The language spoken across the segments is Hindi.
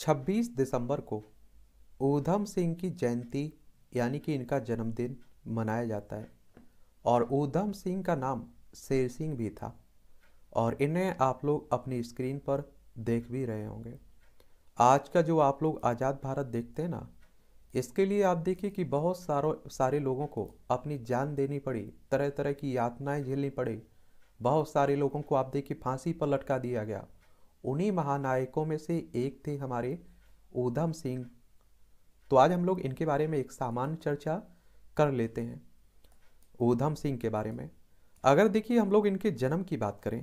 26 दिसंबर को ऊधम सिंह की जयंती यानी कि इनका जन्मदिन मनाया जाता है और ऊधम सिंह का नाम शेर सिंह भी था और इन्हें आप लोग अपनी स्क्रीन पर देख भी रहे होंगे आज का जो आप लोग आज़ाद भारत देखते हैं ना इसके लिए आप देखिए कि बहुत सारों सारे लोगों को अपनी जान देनी पड़ी तरह तरह की यातनाएं झेलनी पड़ी बहुत सारे लोगों को आप देखिए फांसी पर लटका दिया गया उन्हीं महानायकों में से एक थे हमारे ऊधम सिंह तो आज हम लोग इनके बारे में एक सामान्य चर्चा कर लेते हैं ऊधम सिंह के बारे में अगर देखिए हम लोग इनके जन्म की बात करें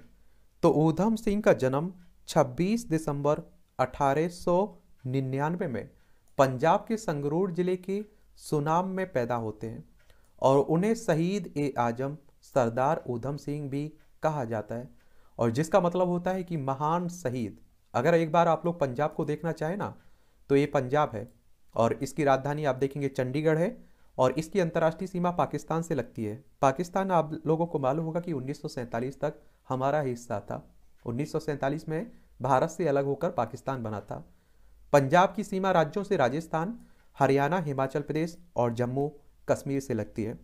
तो ऊधम सिंह का जन्म 26 दिसंबर 1899 में पंजाब के संगरूर जिले के सुनाम में पैदा होते हैं और उन्हें शहीद ए आजम सरदार ऊधम सिंह भी कहा जाता है और जिसका मतलब होता है कि महान शहीद अगर एक बार आप लोग पंजाब को देखना चाहें ना तो ये पंजाब है और इसकी राजधानी आप देखेंगे चंडीगढ़ है और इसकी अंतर्राष्ट्रीय सीमा पाकिस्तान से लगती है पाकिस्तान आप लोगों को मालूम होगा कि उन्नीस तक हमारा हिस्सा था उन्नीस में भारत से अलग होकर पाकिस्तान बना था पंजाब की सीमा राज्यों से राजस्थान हरियाणा हिमाचल प्रदेश और जम्मू कश्मीर से लगती है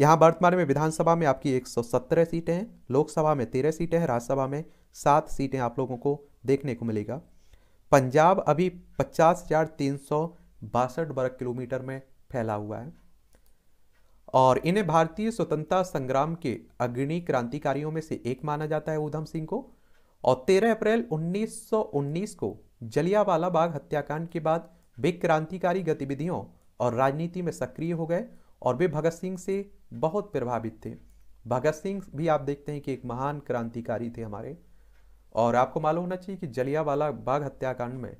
यहाँ वर्तमान में विधानसभा में आपकी 117 सीटें हैं लोकसभा में 13 सीटें हैं राज्यसभा में सात सीटें आप लोगों को देखने को मिलेगा पंजाब अभी पचास वर्ग किलोमीटर में फैला हुआ है और इन्हें भारतीय स्वतंत्रता संग्राम के अग्रणी क्रांतिकारियों में से एक माना जाता है ऊधम सिंह को और 13 अप्रैल 1919 को जलियावाला बाग हत्याकांड के बाद वे क्रांतिकारी गतिविधियों और राजनीति में सक्रिय हो गए और वे भगत सिंह से बहुत प्रभावित थे भगत सिंह भी आप देखते हैं कि एक महान क्रांतिकारी थे हमारे और आपको मालूम होना चाहिए कि जलियावाला बाग हत्याकांड में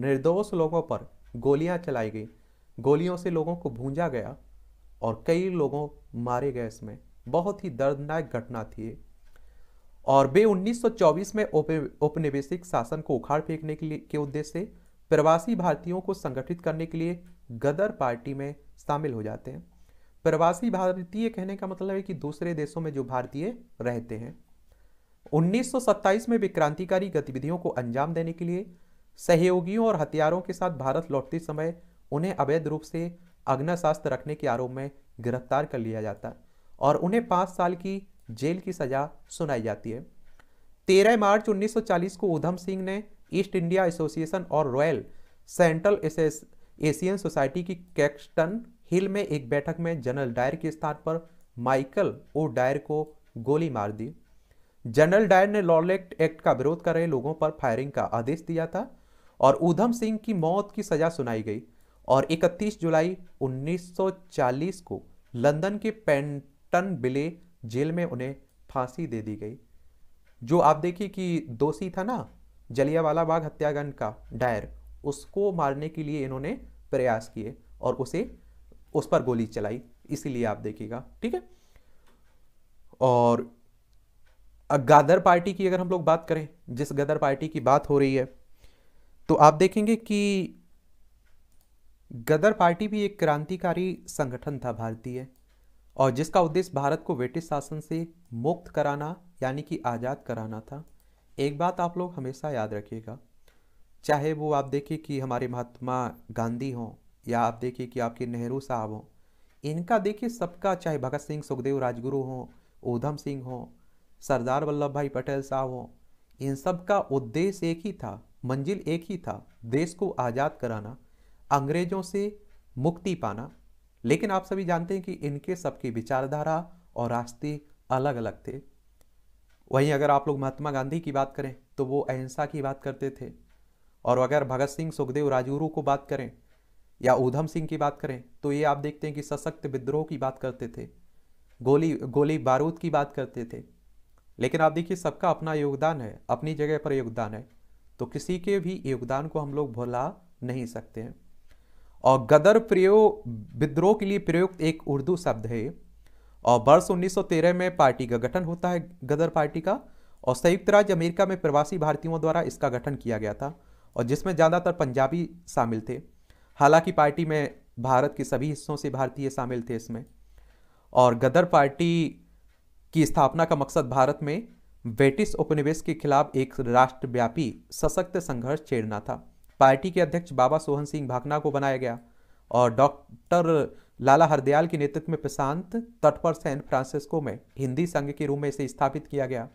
निर्दोष लोगों पर गोलियां चलाई गई गोलियों से लोगों को भूंजा गया और कई लोगों मारे गए इसमें बहुत ही दर्दनाक घटना थी और वे 1924 में औपनिवेशिक शासन को उखाड़ फेंकने के लिए के उद्देश्य से प्रवासी भारतीयों को संगठित करने के लिए गदर पार्टी में शामिल हो जाते हैं प्रवासी भारतीय कहने का मतलब है कि दूसरे देशों में जो भारतीय रहते हैं 1927 में विक्रांतिकारी गतिविधियों को अंजाम देने के लिए सहयोगियों और हथियारों के साथ भारत लौटते समय उन्हें अवैध रूप से अग्नशास्त्र रखने के आरोप में गिरफ्तार कर लिया जाता और उन्हें पाँच साल की जेल की सजा सुनाई जाती है तेरह मार्च 1940 को उधम सिंह ने ईस्ट इंडिया एसोसिएशन और रॉयल सेंट्रल एशियन सोसाइटी की कैक्सटन हिल में एक बैठक में जनरल डायर के स्थान पर माइकल ओ डायर को गोली मार दी जनरल डायर ने लॉलेक्ट एक्ट का विरोध कर रहे लोगों पर फायरिंग का आदेश दिया था और ऊधम सिंह की मौत की सजा सुनाई गई और 31 जुलाई 1940 को लंदन के पेंटन बिले जेल में उन्हें फांसी दे दी गई जो आप देखिए कि दोषी था ना जलियावाला बाग हत्याकांड का डायर उसको मारने के लिए इन्होंने प्रयास किए और उसे उस पर गोली चलाई इसीलिए आप देखिएगा ठीक है और गादर पार्टी की अगर हम लोग बात करें जिस गदर पार्टी की बात हो रही है तो आप देखेंगे कि गदर पार्टी भी एक क्रांतिकारी संगठन था भारतीय और जिसका उद्देश्य भारत को ब्रिटिश शासन से मुक्त कराना यानी कि आज़ाद कराना था एक बात आप लोग हमेशा याद रखिएगा चाहे वो आप देखिए कि हमारे महात्मा गांधी हों या आप देखिए कि आपके नेहरू साहब हों इनका देखिए सबका चाहे भगत सिंह सुखदेव राजगुरु हों ऊधम सिंह हों सरदार वल्लभ भाई पटेल साहब हों इन सब का उद्देश्य एक ही था मंजिल एक ही था देश को आज़ाद कराना अंग्रेजों से मुक्ति पाना लेकिन आप सभी जानते हैं कि इनके सबकी विचारधारा और रास्ते अलग अलग थे वहीं अगर आप लोग महात्मा गांधी की बात करें तो वो अहिंसा की बात करते थे और अगर भगत सिंह सुखदेव राजगुरु को बात करें या ऊधम सिंह की बात करें तो ये आप देखते हैं कि सशक्त विद्रोह की बात करते थे गोली गोली बारूद की बात करते थे लेकिन आप देखिए सबका अपना योगदान है अपनी जगह पर योगदान है तो किसी के भी योगदान को हम लोग भुला नहीं सकते हैं और गदर प्रयोग विद्रोह के लिए प्रयुक्त एक उर्दू शब्द है और वर्ष 1913 में पार्टी का गठन होता है गदर पार्टी का और संयुक्त राज्य अमेरिका में प्रवासी भारतीयों द्वारा इसका गठन किया गया था और जिसमें ज़्यादातर पंजाबी शामिल थे हालांकि पार्टी में भारत के सभी हिस्सों से भारतीय शामिल थे इसमें और गदर पार्टी की स्थापना का मकसद भारत में ब्रिटिश उपनिवेश के खिलाफ एक राष्ट्रव्यापी सशक्त संघर्ष छेड़ना था पार्टी के अध्यक्ष बाबा सोहन सिंह भाकना को बनाया गया और डॉक्टर लाला हरदयाल के नेतृत्व में प्रशांत तट पर सैन फ्रांसिस्को में हिंदी संघ के रूप में इसे स्थापित किया गया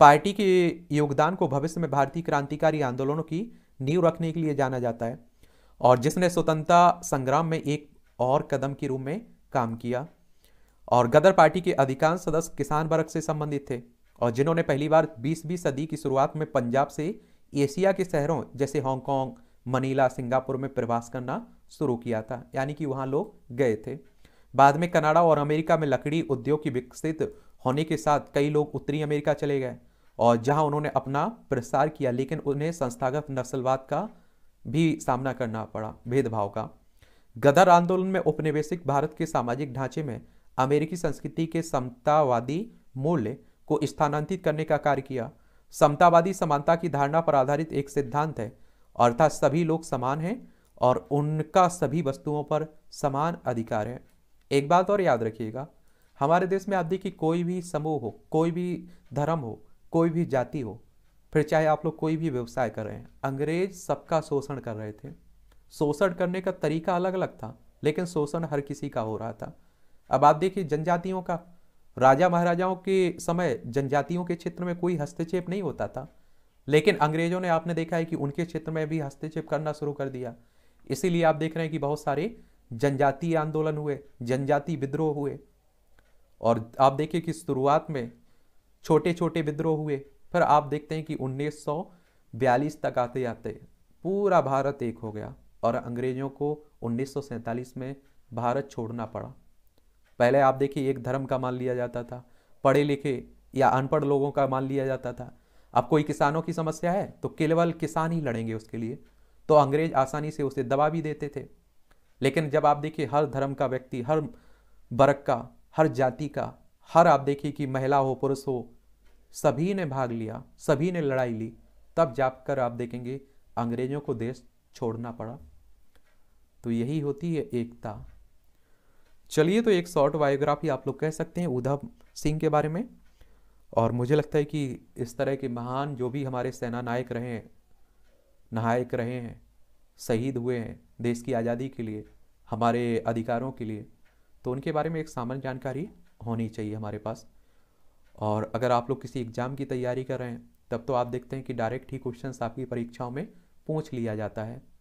पार्टी के योगदान को भविष्य में भारतीय क्रांतिकारी आंदोलनों की नींव रखने के लिए जाना जाता है और जिसने स्वतंत्रता संग्राम में एक और कदम के रूप में काम किया और गदर पार्टी के अधिकांश सदस्य किसान वर्ग से संबंधित थे और जिन्होंने पहली बार बीसवीं सदी की शुरुआत में पंजाब से एशिया के शहरों जैसे हांगकांग मनीला सिंगापुर में प्रवास करना शुरू किया था यानी कि वहाँ लोग गए थे बाद में कनाडा और अमेरिका में लकड़ी उद्योग की विकसित होने के साथ कई लोग उत्तरी अमेरिका चले गए और जहाँ उन्होंने अपना प्रसार किया लेकिन उन्हें संस्थागत नस्लवाद का भी सामना करना पड़ा भेदभाव का गदर आंदोलन में उपनिवेशिक भारत के सामाजिक ढांचे में अमेरिकी संस्कृति के समतावादी मूल्य को स्थानांतरित करने का कार्य किया समतावादी समानता की धारणा पर आधारित एक सिद्धांत है अर्थात सभी लोग समान हैं और उनका सभी वस्तुओं पर समान अधिकार है एक बात और याद रखिएगा हमारे देश में आप देखिए कोई भी समूह हो कोई भी धर्म हो कोई भी जाति हो फिर चाहे आप लोग कोई भी व्यवसाय कर रहे हैं अंग्रेज सबका शोषण कर रहे थे शोषण करने का तरीका अलग अलग था लेकिन शोषण हर किसी का हो रहा था अब आप देखिए जनजातियों का राजा महाराजाओं के समय जनजातियों के क्षेत्र में कोई हस्तक्षेप नहीं होता था लेकिन अंग्रेजों ने आपने देखा है कि उनके क्षेत्र में भी हस्तक्षेप करना शुरू कर दिया इसीलिए आप देख रहे हैं कि बहुत सारे जनजातीय आंदोलन हुए जनजाति विद्रोह हुए और आप देखिए कि शुरुआत में छोटे छोटे विद्रोह हुए फिर आप देखते हैं कि 1942 तक आते आते पूरा भारत एक हो गया और अंग्रेजों को उन्नीस में भारत छोड़ना पड़ा पहले आप देखिए एक धर्म का मान लिया जाता था पढ़े लिखे या अनपढ़ लोगों का मान लिया जाता था अब कोई किसानों की समस्या है तो केवल किसान ही लड़ेंगे उसके लिए तो अंग्रेज आसानी से उसे दबा भी देते थे लेकिन जब आप देखिए हर धर्म का व्यक्ति हर वर्ग का हर जाति का हर आप देखिए कि महिला हो पुरुष हो सभी ने भाग लिया सभी ने लड़ाई ली तब जाकर आप देखेंगे अंग्रेजों को देश छोड़ना पड़ा तो यही होती है एकता चलिए तो एक शॉर्ट बायोग्राफी आप लोग कह सकते हैं उधव सिंह के बारे में और मुझे लगता है कि इस तरह के महान जो भी हमारे सेना नायक रहे हैं नायक रहे हैं शहीद हुए हैं देश की आज़ादी के लिए हमारे अधिकारों के लिए तो उनके बारे में एक सामान्य जानकारी होनी चाहिए हमारे पास और अगर आप लोग किसी एग्ज़ाम की तैयारी कर रहे हैं तब तो आप देखते हैं कि डायरेक्ट ही क्वेश्चन आपकी परीक्षाओं में पूछ लिया जाता है